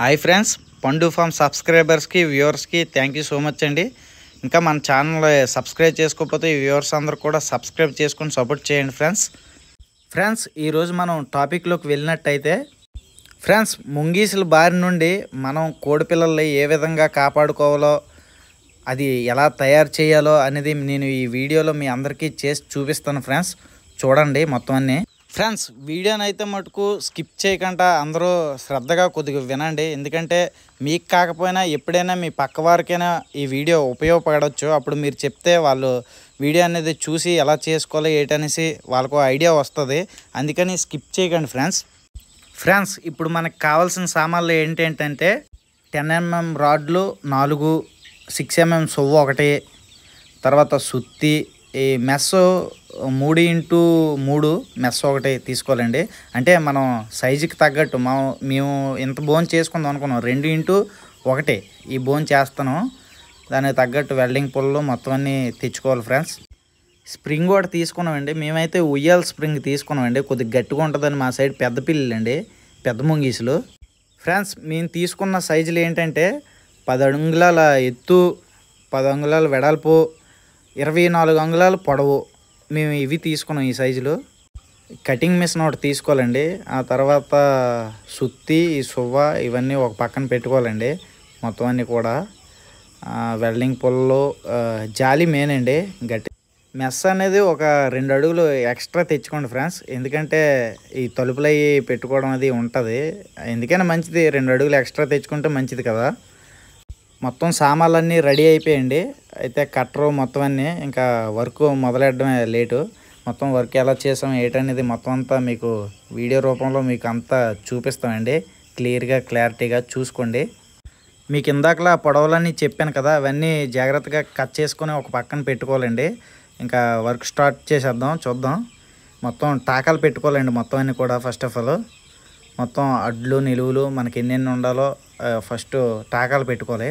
hi friends పండు form సబ్స్క్రైబర్స్కి వ్యూవర్స్కి థ్యాంక్ యూ సో మచ్ అండి ఇంకా మన ఛానల్ సబ్స్క్రైబ్ చేసుకోకపోతే ఈ వ్యూవర్స్ అందరూ కూడా సబ్స్క్రైబ్ చేసుకొని సపోర్ట్ చేయండి ఫ్రెండ్స్ ఫ్రెండ్స్ ఈరోజు మనం టాపిక్లోకి వెళ్ళినట్టయితే ఫ్రెండ్స్ ముంగీసుల బారి నుండి మనం కోడిపిల్లల్ని ఏ విధంగా కాపాడుకోవాలో అది ఎలా తయారు చేయాలో అనేది నేను ఈ వీడియోలో మీ అందరికీ చేసి చూపిస్తాను ఫ్రెండ్స్ చూడండి మొత్తం అన్నీ ఫ్రెండ్స్ వీడియోనైతే మటుకు స్కిప్ చేయకుండా అందరూ శ్రద్ధగా కొద్దిగా వినండి ఎందుకంటే మీకు కాకపోయినా ఎప్పుడైనా మీ పక్క వారికైనా ఈ వీడియో ఉపయోగపడవచ్చు అప్పుడు మీరు చెప్తే వాళ్ళు వీడియో అనేది చూసి ఎలా చేసుకోవాలి ఏంటనేసి వాళ్ళకు ఐడియా వస్తుంది అందుకని స్కిప్ చేయకండి ఫ్రెండ్స్ ఫ్రెండ్స్ ఇప్పుడు మనకు కావాల్సిన సామాన్లు ఏంటంటే టెన్ ఎంఎం రాడ్లు నాలుగు సిక్స్ ఎంఎం సొవ్వు ఒకటి తర్వాత సుత్తి ఈ మెస్సు మూడు ఇంటూ మూడు మెస్ ఒకటి తీసుకోవాలండి అంటే మనం సైజుకి తగ్గట్టు మా మేము ఇంత బోన్ చేసుకుందాం అనుకున్నాం రెండు ఇంటూ ఒకటి ఈ బోన్ చేస్తాను దానికి తగ్గట్టు వెల్డింగ్ పుల్లు మొత్తం అన్నీ తెచ్చుకోవాలి ఫ్రెండ్స్ స్ప్రింగ్ కూడా తీసుకున్నామండి మేమైతే ఉయ్యాల స్ప్రింగ్ తీసుకున్నామండి కొద్దిగా గట్టిగా ఉంటుందని మా సైడ్ పెద్ద పిల్లలండి పెద్ద ముంగీసులు ఫ్రెండ్స్ మేము తీసుకున్న సైజులు ఏంటంటే పది అంగుళాల ఎత్తు పది అంగుళాల వెడల్పు ఇరవై నాలుగు అంగుళాలు పొడవు మేము ఇవి తీసుకున్నాం ఈ సైజులో కటింగ్ మిషన్ ఒకటి తీసుకోవాలండి ఆ తర్వాత సుత్తి సువ్వ ఇవన్నీ ఒక పక్కన పెట్టుకోవాలండి మొత్తం అన్నీ కూడా వెల్డింగ్ పొలలో జాలి మెయిన్ అండి గట్టి మెస్ అనేది ఒక రెండు అడుగులు ఎక్స్ట్రా తెచ్చుకోండి ఫ్రెండ్స్ ఎందుకంటే ఈ తలుపులు అవి పెట్టుకోవడం అది ఉంటుంది ఎందుకైనా మంచిది రెండు అడుగులు ఎక్స్ట్రా తెచ్చుకుంటే మంచిది కదా మొత్తం సామాన్లన్నీ రెడీ అయిపోయండి అయితే కట్టరు మొత్తం అన్నీ ఇంకా వర్క్ మొదలెట్టడమే లేటు మొత్తం వర్క్ ఎలా చేసాం ఏంటనేది మొత్తం అంతా మీకు వీడియో రూపంలో మీకు అంతా చూపిస్తామండి క్లియర్గా క్లారిటీగా చూసుకోండి మీకు ఇందాకలా పొడవలన్నీ చెప్పాను కదా అవన్నీ జాగ్రత్తగా కట్ చేసుకొని ఒక పక్కన పెట్టుకోవాలండి ఇంకా వర్క్ స్టార్ట్ చేసేద్దాం చూద్దాం మొత్తం టాకాలు పెట్టుకోవాలండి మొత్తం అన్నీ కూడా ఫస్ట్ ఆఫ్ ఆల్ మొత్తం అడ్లు నిలువులు మనకి ఎన్నెన్ని ఉండాలో ఫస్ట్ టాకాలు పెట్టుకోవాలి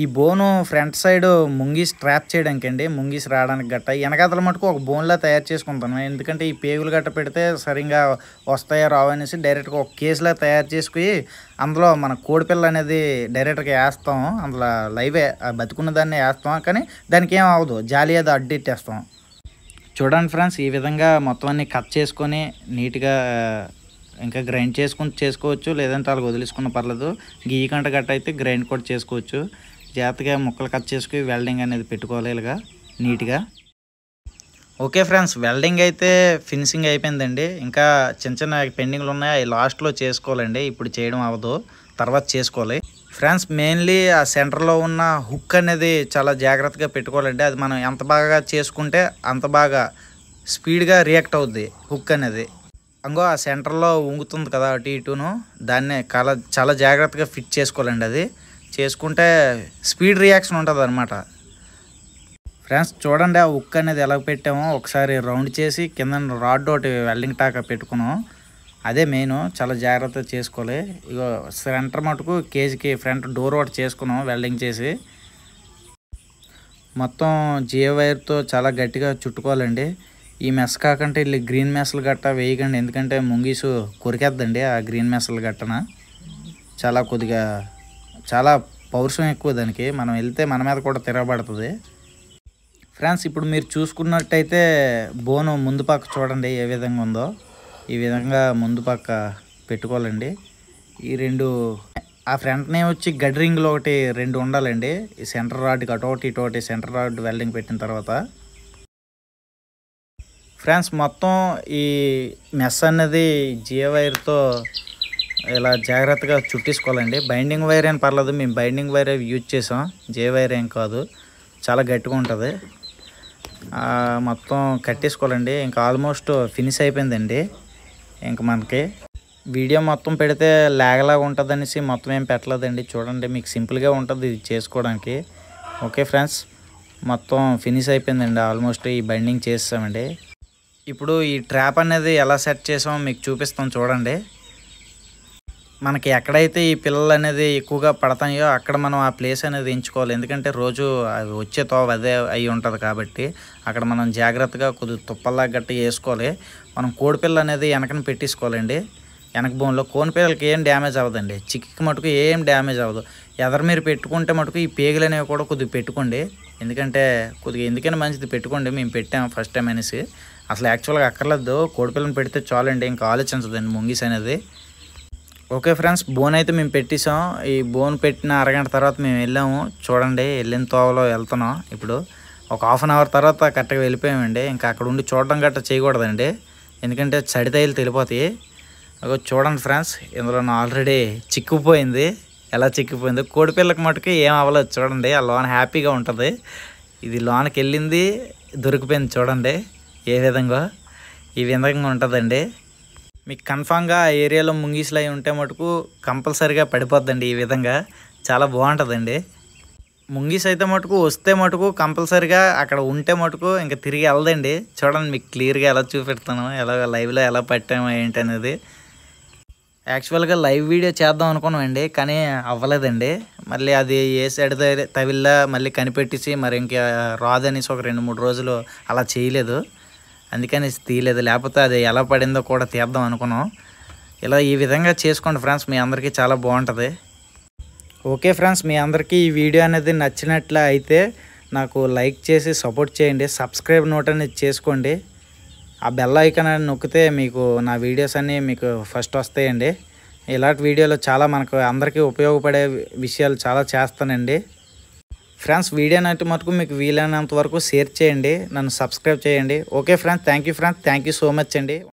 ఈ బోను ఫ్రంట్ సైడ్ ముంగీస్ ట్రాప్ చేయడానికి అండి ముంగీస్ రావడానికి గట్ట వెనకాతల మటుకు ఒక బోన్లా తయారు చేసుకుంటాను ఎందుకంటే ఈ పేగులు గట్ట పెడితే సరిగా వస్తాయో రావనేసి డైరెక్ట్గా ఒక కేసులా తయారు చేసుకుని అందులో మన కోడిపిల్ల అనేది డైరెక్ట్గా వేస్తాం అందులో లైవే బతుకున్న దాన్ని వేస్తాం కానీ దానికి ఏం అవ్వదు జాలి అది అడ్డెట్టేస్తాం చూడండి ఫ్రెండ్స్ ఈ విధంగా మొత్తం అన్ని కట్ చేసుకొని నీట్గా ఇంకా గ్రైండ్ చేసుకుని చేసుకోవచ్చు లేదంటే అలాగ వదిలేసుకున్న పర్లేదు గీ కంట గట్ట అయితే గ్రైండ్ కూడా చేసుకోవచ్చు జాగ్రత్తగా ముక్కలు కట్ చేసుకుని వెల్డింగ్ అనేది పెట్టుకోవాలి ఇలాగా నీట్గా ఓకే ఫ్రెండ్స్ వెల్డింగ్ అయితే ఫినిషింగ్ అయిపోయిందండి ఇంకా చిన్న చిన్న పెండింగ్లు ఉన్నాయి అవి లాస్ట్లో చేసుకోవాలండి ఇప్పుడు చేయడం అవ్వదు తర్వాత చేసుకోవాలి ఫ్రెండ్స్ మెయిన్లీ ఆ సెంటర్లో ఉన్న హుక్ అనేది చాలా జాగ్రత్తగా పెట్టుకోవాలండి అది మనం ఎంత బాగా చేసుకుంటే అంత బాగా స్పీడ్గా రియాక్ట్ అవుద్ది హుక్ అనేది అంగో ఆ సెంటర్లో ఉంగుతుంది కదా అటు ఇటును దాన్ని చాలా చాలా జాగ్రత్తగా ఫిట్ చేసుకోవాలండి అది చేసుకుంటే స్పీడ్ రియాక్షన్ ఉంటుంది అనమాట ఫ్రెండ్స్ చూడండి ఆ ఉక్ అనేది ఎలా పెట్టామో ఒకసారి రౌండ్ చేసి కింద రాడ్ ఒకటి వెల్డింగ్ టాక పెట్టుకున్నాం అదే మెయిన్ చాలా జాగ్రత్త చేసుకోవాలి ఇక సెంటర్ మటుకు కేజీకి ఫ్రంట్ డోర్ ఒకటి చేసుకున్నాం వెల్డింగ్ చేసి మొత్తం జియో వైర్తో చాలా గట్టిగా చుట్టుకోవాలండి ఈ మెస్ కాకంటే ఇల్లు గ్రీన్ మెస్లు గట్ట వేయకండి ఎందుకంటే ముంగీసు కొరికేద్దండి ఆ గ్రీన్ మెస్లు గట్టన చాలా కొద్దిగా చాలా పౌరుషం ఎక్కువ దానికి మనం వెళ్తే మన మీద కూడా తిరగబడుతుంది ఫ్రెండ్స్ ఇప్పుడు మీరు చూసుకున్నట్టయితే బోను ముందు పక్క చూడండి ఏ విధంగా ఉందో ఈ విధంగా ముందు పక్క పెట్టుకోవాలండి ఈ రెండు ఆ ఫ్రంట్నే వచ్చి రింగ్లో ఒకటి రెండు ఉండాలండి ఈ సెంటర్ రాడ్కి అటోటి ఇటోటి సెంటర్ రాడ్ వెల్డింగ్ పెట్టిన తర్వాత ఫ్రెండ్స్ మొత్తం ఈ మెస్ అనేది జియో వైర్తో ఇలా జాగ్రత్తగా చుట్టేసుకోవాలండి బైండింగ్ వైర్ ఏం పర్లేదు మేము బైండింగ్ వైర్ యూజ్ చేసాం జే వైర్ ఏం కాదు చాలా గట్టిగా ఉంటుంది మొత్తం కట్టేసుకోవాలండి ఇంకా ఆల్మోస్ట్ ఫినిష్ అయిపోయిందండి ఇంక మనకి వీడియో మొత్తం పెడితే లేగలాగా ఉంటుంది అనేసి మొత్తం ఏం పెట్టలేదండి చూడండి మీకు సింపుల్గా ఉంటుంది ఇది చేసుకోవడానికి ఓకే ఫ్రెండ్స్ మొత్తం ఫినిష్ అయిపోయిందండి ఆల్మోస్ట్ ఈ బైండింగ్ చేస్తామండి ఇప్పుడు ఈ ట్రాప్ అనేది ఎలా సెట్ చేసామో మీకు చూపిస్తాం చూడండి మనకి ఎక్కడైతే ఈ పిల్లలు అనేది ఎక్కువగా పడతాయో అక్కడ మనం ఆ ప్లేస్ అనేది ఎంచుకోవాలి ఎందుకంటే రోజు అవి వచ్చే తోవ అదే అయి ఉంటుంది కాబట్టి అక్కడ మనం జాగ్రత్తగా కొద్దిగా తుప్పల్లా గట్టి వేసుకోవాలి మనం కోడిపిల్ల అనేది వెనకని పెట్టేసుకోవాలండి వెనక భూమిలో కోని పిల్లలకి ఏం డ్యామేజ్ అవ్వదండి చిక్కి మటుకు ఏం డ్యామేజ్ అవ్వదు ఎదరు మీరు పెట్టుకుంటే మటుకు ఈ పేగులు అనేవి కూడా కొద్దిగా పెట్టుకోండి ఎందుకంటే కొద్దిగా ఎందుకైనా మంచిది పెట్టుకోండి మేము పెట్టాము ఫస్ట్ టైం అనేసి అసలు యాక్చువల్గా అక్కర్లేదు కోడిపిల్లని పెడితే చాలండి ఇంకా ఆలోచించదండి ముంగిస్ అనేది ఓకే ఫ్రెండ్స్ బోన్ అయితే మేము పెట్టేసాం ఈ బోన్ పెట్టిన అరగంట తర్వాత మేము వెళ్ళాము చూడండి వెళ్ళిన తోవలో వెళ్తున్నాం ఇప్పుడు ఒక హాఫ్ అన్ అవర్ తర్వాత కరెక్ట్గా వెళ్ళిపోయామండి ఇంకా అక్కడ ఉండి చూడడం గట్ట చేయకూడదండి ఎందుకంటే చడితైలు తెలిపోతాయి అగో చూడండి ఫ్రెండ్స్ ఇందులో ఆల్రెడీ చిక్కుపోయింది ఎలా చిక్కిపోయింది కోడిపిల్లకి మటుకు ఏం అవ్వలేదు చూడండి ఆ లోన్ హ్యాపీగా ఉంటుంది ఇది లోనకి వెళ్ళింది దొరికిపోయింది చూడండి ఏ విధంగా ఈ విధంగా ఉంటుందండి మీకు కన్ఫామ్గా ఆ ఏరియాలో ముంగీసులు అవి ఉంటే మటుకు కంపల్సరిగా పడిపోద్దండి ఈ విధంగా చాలా బాగుంటుందండి ముంగీస్ అయితే మటుకు వస్తే మటుకు కంపల్సరిగా అక్కడ ఉంటే మటుకు ఇంకా తిరిగి వెళ్ళదండి చూడండి మీకు క్లియర్గా ఎలా చూపెడతాను ఎలా లైవ్లో ఎలా పట్టాము ఏంటి అనేది యాక్చువల్గా లైవ్ వీడియో చేద్దాం అనుకున్నామండి కానీ అవ్వలేదండి మళ్ళీ అది ఏ సైడ్ తవిల్లా మళ్ళీ కనిపెట్టేసి మరి ఇంకా రాదనేసి ఒక రెండు మూడు రోజులు అలా చేయలేదు అందుకని తీయలేదు లేకపోతే అది ఎలా పడిందో కూడా తీద్దాం అనుకున్నాం ఇలా ఈ విధంగా చేసుకోండి ఫ్రెండ్స్ మీ అందరికీ చాలా బాగుంటుంది ఓకే ఫ్రెండ్స్ మీ అందరికీ ఈ వీడియో అనేది నచ్చినట్లు అయితే నాకు లైక్ చేసి సపోర్ట్ చేయండి సబ్స్క్రైబ్ నోట్ అనేది చేసుకోండి ఆ బెల్ ఐకన్ అని నొక్కితే మీకు నా వీడియోస్ అన్నీ మీకు ఫస్ట్ వస్తాయండి ఇలాంటి వీడియోలు చాలా మనకు అందరికీ ఉపయోగపడే విషయాలు చాలా చేస్తానండి ఫ్రెండ్స్ వీడియో నైట్ మటుకు మీకు వీలైనంత వరకు షేర్ చేయండి నన్ను సబ్స్క్రైబ్ చేయండి okay friends thank you friends thank so much అండి